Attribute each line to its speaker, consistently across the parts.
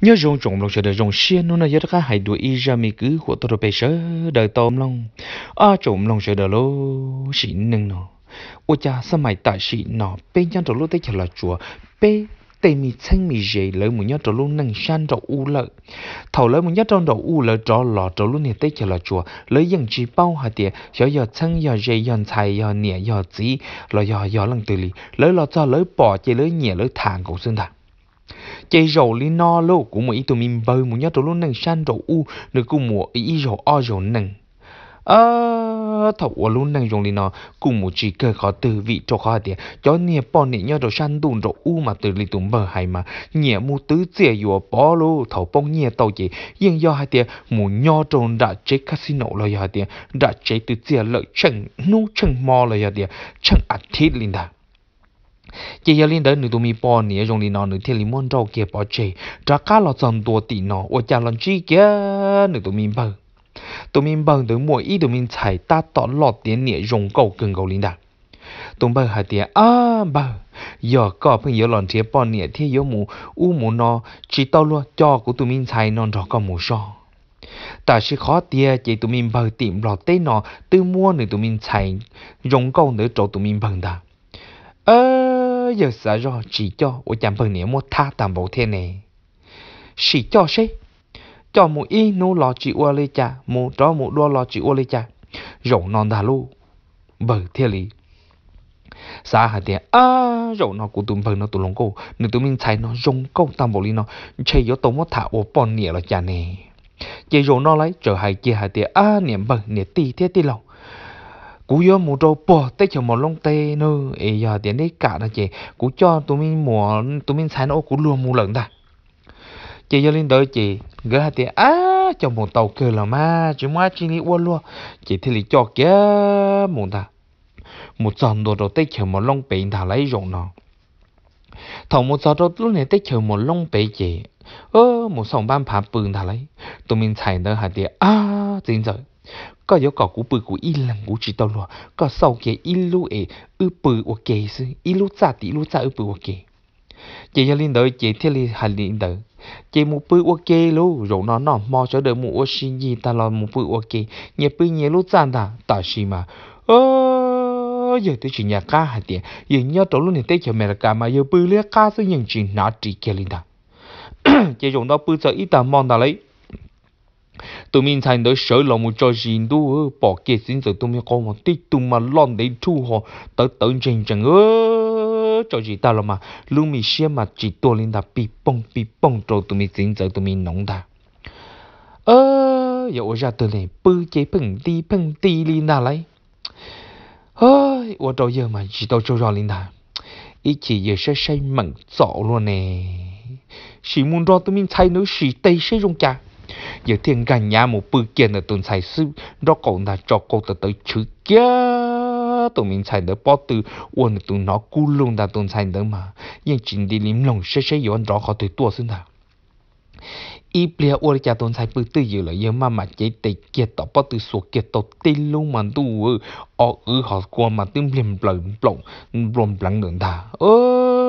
Speaker 1: nhớ rong rong lòng chờ đợi rong xiên nó là giờ các hải y ra mi cứ của tôi rồi sớ đời tôm lòng à trộm lòng chờ đợi lô xịn nâng nó u cha sao mày tại xịn nó bên chân rồi lô tới chờ là chùa bên tê mi chân mi dễ lỡ mu nhớ trò luôn nâng san trò u lợ thầu lỡ mu nhớ trong đầu u lỡ cho lọ trò luôn này tê chờ là chùa lỡ dân chỉ bao hà tiệt giờ giờ chân giờ dễ giờ thầy giờ nhẹ giờ chỉ lỡ giờ giờ lần từ lì lỡ lọ cho lỡ bỏ chỉ lỡ nhẹ lỡ thản cũng xin thằng chạy rổ li no lô của một ý tụi mình bơi một nhớ tụi luôn nâng san rổ u nữa cùng một ý rổ o rổ nâng ờ thầu của luôn nâng rổ li no cùng một chỉ cơ khó từ vị cho khó tiền cho nhẹ bỏ nhẹ nhớ rổ san tụi rổ u mà từ li tụi bờ hay mà nhẹ mu tứ chia vừa bỏ lô thầu bông nhẹ tàu chỉ yên do hai tiền mu nhớ trồn đã chế casino là hai tiền đã chế từ chia lợi chẳng nô chẳng mò là hai tiền chẳng ăn thịt linh đà chỉ giờ liên đến nửa tụi mi bỏ nè dùng đi nó nửa thiên lý môn trâu kia bỏ chê trả cá lọ dần tua tị nó ô cha lần chi kia nửa tụi mi bờ tụi mi bờ tới mỗi ít tụi mi chạy ta tỏ lọ tiền nè dùng cầu cần cầu linh đạt tụi bờ hai tiền à bờ giờ có phần giờ lần chia bỏ nè thiên yếu mù u mù nó chỉ tao luôn cho của tụi mi chạy non rõ có mù so ta sẽ khó tia chỉ tụi mi bờ tìm lọ tê nó từ mua nửa tụi mi chạy dùng câu nửa chỗ tụi mi bằng đã ơ giờ giờ sợ chỉ cho ổ chẳng bằng nếu mua tha tạm bộ thế này chỉ cho xe cho một y nô lo chỉ ua lê cha một đó một đua lo chỉ ua lê cha rộng non đà lu bờ thế lý xã hà tiền à rộng nó cũng tụm phần nó tụm lông cô nếu tụm mình thấy nó rong câu tạm bộ lý nó chơi gió tôm mất tha ổ bòn nịa là cha nè chỉ rộng nó lấy trở hai kia hà tiền à niệm bờ niệm tì thế tì lòng cú gió mù trâu bò tết chờ một lông tê nơ ấy giờ tiền đấy cả là chị cú cho tụi mình mùa tụi mình sáng nó cú luôn mù lần ta chị giờ lên đợi chị gỡ hai tiền á cho một tàu cười là ma chứ má chị nghĩ uo luôn chị thì lại cho kia mù ta một dòng đồ đồ tết chờ một lông bệnh thả lấy rộng nó thằng một giờ đồ lúc này tết chờ một lông bệnh chị ơ một sòng ban phá bừng thả lấy tụi mình chạy đợi hai tiền á tin rồi ก็ยกอกูปือกูอีหลังกูจีตอลัวก็สาวเกอีลูเออือปือวะเกซึอีลูจ่าติลูจ่าอือปือวะเกเจยาลินเดอเจเทลิหันลินเดอเจมูปือวะเกลูรงนอนอมอจอเดอมูอชินยีตาลอมูปือวะเกเยปือเยลูจ่าดาตาชิมาเออเยติชิญาก้าหาเตียเยญอตอลุนเตเจเมริกามาเยปือเลียก้าซึยังจินาติเกลินดาเจรงดอปือจออีตามอนดาเลย tụi mình thành tới sở lòng một trò gì đu bỏ kia xin giờ tụi mình có một tí tụi mà lon đấy thu họ tới tới chừng chừng ơ trò gì ta là mà lúc mình xem mà chỉ tua lên ta bị bông bị bông rồi tụi mình xin giờ tụi mình nóng ta ơ giờ ôi ra tụi này bư chế phừng đi phừng đi lên ta lấy ơi ôi trò giờ mà chỉ tao cho rõ lên ta ý chỉ giờ sẽ say mặn sọ luôn nè chỉ muốn rõ tụi mình thay nữa chỉ tay sẽ rong chả giờ thiên gà nhà một bữa kiện là tuần sai sư đó còn là cho cô ta tới chữ kia tụi mình xài được bao từ uốn tụi nó cú luôn là tuần sai được mà nhưng chính đi lim lòng sẽ sẽ yếu rõ đó khó tới tua xin nào ý bia ô cha tôn sai bự tư dự là giờ mà mà chế tệ kia tỏ bắt từ số kia tỏ tên luôn mà tu ở ở họ qua mà tiếng liềm lợn lộn lộn lặng đường ta ơ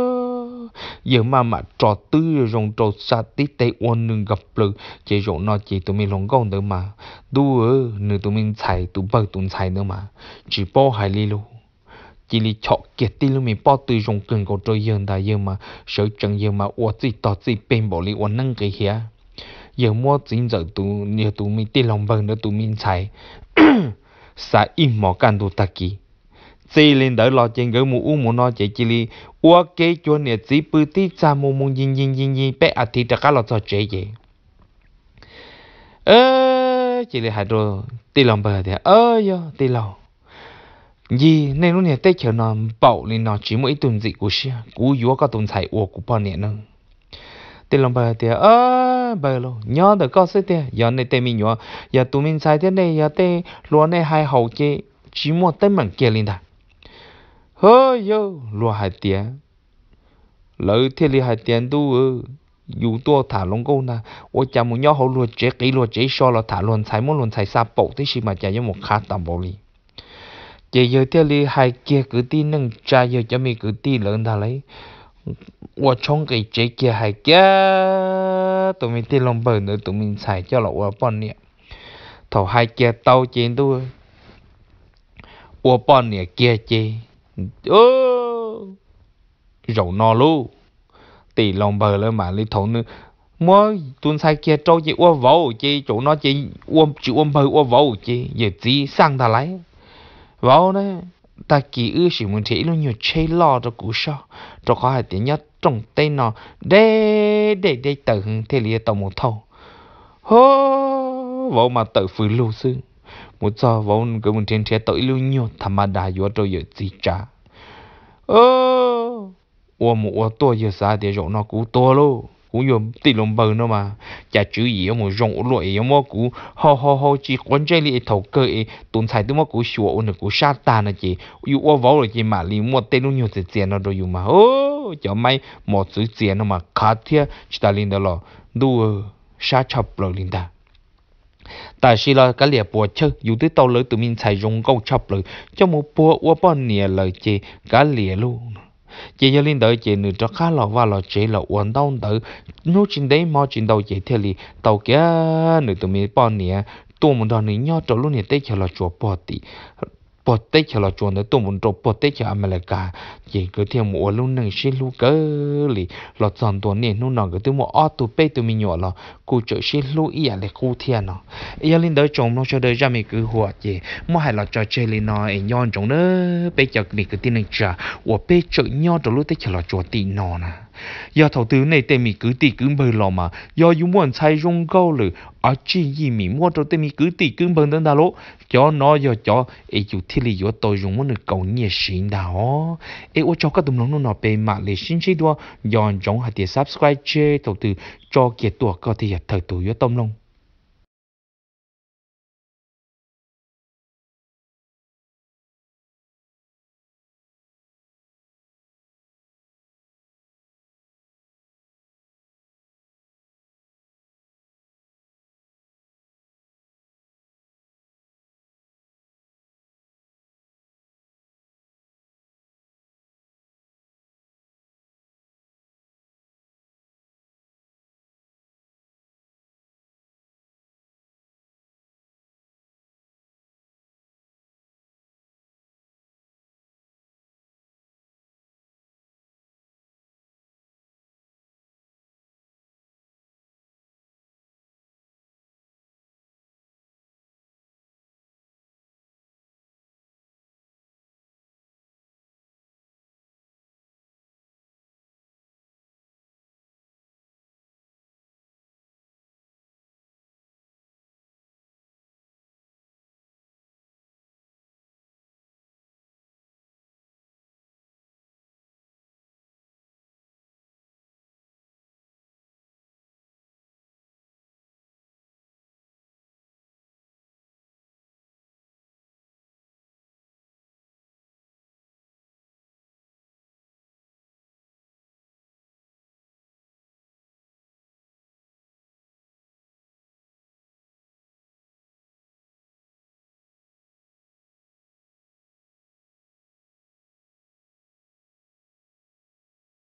Speaker 1: giờ mà mà trò tư rong trò sa tí tê ôn nương gặp lự chỉ rong nó chỉ tụi mình lòng gông nữa mà đu ơ nửa tụi mình chạy tụi bơ tụi chạy nữa mà chỉ bỏ hai li luôn chỉ li chọ kiệt tí luôn mình bỏ tư rong cần có trò yên đại yên mà sợ chẳng yên mà ua chỉ tỏ chỉ bên bỏ li ua nâng cái hia giờ mua chính giờ tụi nhiều tụi mình tê lòng bơ nữa tụi mình chạy sa im mò càng đồ ta kỳ chỉ lên đỡ lo trên gỡ mù u mù nó chạy chỉ li ua kế cho nè chỉ bự tí cha mù mù yin yin yin yin bé à thì tất cả lo cho chạy vậy ơ chỉ li hạt rồi tì lòng bờ thì ơ yo tì lòng gì nên lúc này tê chờ nó bảo lên nó chỉ mỗi tuần dị của xia cú yếu có tuần thải ua của bọn nè nâng tì lòng bờ thì ơ bờ lo nhớ được có sẽ tiền giờ này tê mình nhớ giờ tụi mình sai thế này giờ tê luôn này hai hậu chế chỉ một tên mình kia lên đã hơ yo lo hai tiền lợi thế li hai tiền tu dù tua thả lông câu na ôi cha muốn nhớ hậu lo chế kỹ lo chế so là thả luôn sai muốn luôn sai sa bộ thế gì mà cha nhớ một khát tạm bộ li chế giờ thế li hai kia cứ tin nâng cha giờ cho mi cứ tin lớn thà lấy ôi trong cái chế kia hai kia tụi mình tin lông bờ nữa tụi mình xài cho là ôi bọn nè thầu hai kia tàu trên tu ôi bọn nè kia chơi ơ rầu no lu tỷ lòng bờ lên mà li thốn nữa mua tuần sai kia trâu chị ua vầu chị chỗ nó chị ua chị ua bờ ua vầu chị giờ gì sang ta lấy vầu đấy ta kỳ ư chỉ muốn thấy luôn nhiều chơi lo cho cú sao cho có hai tiếng nhất trong tay nó để để để tự thế là tàu một thâu hô vợ mà tự phứ lưu xương một giờ vào cái một thiên thiên tới luôn nhiều tham mà đã vô cho giờ gì cha ơ ô một ô to giờ sao để rồi nó cú to luôn cú nhiều tỷ lồng bờ nữa mà chả chú ý ở một rộng loại ở một cú ho ho ho chỉ quan trọng là thầu cơ ấy tồn tại từ một cú sửa ôn được cú sát ta nữa chị yêu ô vào rồi chị mà li mua tên luôn nhiều tiền tiền nó rồi yêu mà ô cho mày một chữ tiền nó mà khát thiệt chỉ ta linh đó lo đua ờ, sát chập rồi linh ta cái แต่สิเราก็เลียปัวเชอยู่ที่ตัวเลยตัวมินใส่รงก็ชอบเลยจะมูปัวว่าป้อนเนี่ยเลยเจก็เลียลูก chỉ nhớ lên tới chỉ nửa cho khá lọ và lọ chỉ là uốn đau tới nút trên đấy mò trên đầu chỉ theo lì tàu kia nửa tụi mình bỏ nè tụi mình đó nửa nhau cho luôn nè tới chờ là chua bỏ tì bỏ cho lo là chuẩn tôi muốn trộn bỏ tết chả America chỉ cứ theo mùa luôn nâng xí lú cơ lì là chọn tuần này nó nọ cái tôi mua ô tô bé tôi mình nhỏ là cô chở xí lú ý à lại cô nó ý lên đợi chồng nó cho đợi ra mình cứ hòa gì mà hai là cho chơi lên nó ấy nhon chồng nữa bây giờ mình cứ tin anh chả và bây chợ nhon trong lú tết cho lo chuẩn tin nó nè 要投资内对面 cứ tỷ cứ bờ lò mà do muốn sai rung ở chi gì mi mua cho tên mi cứ tỷ cứ đó cho nó do cho ấy chủ thiết lý do tôi dùng muốn được cầu nhiệt sinh đó ấy các tụm lòng nó bề mà để xin chế đua dọn chống hạt subscribe chế đầu tư cho kiệt tuổi có thể thật tự do tâm lòng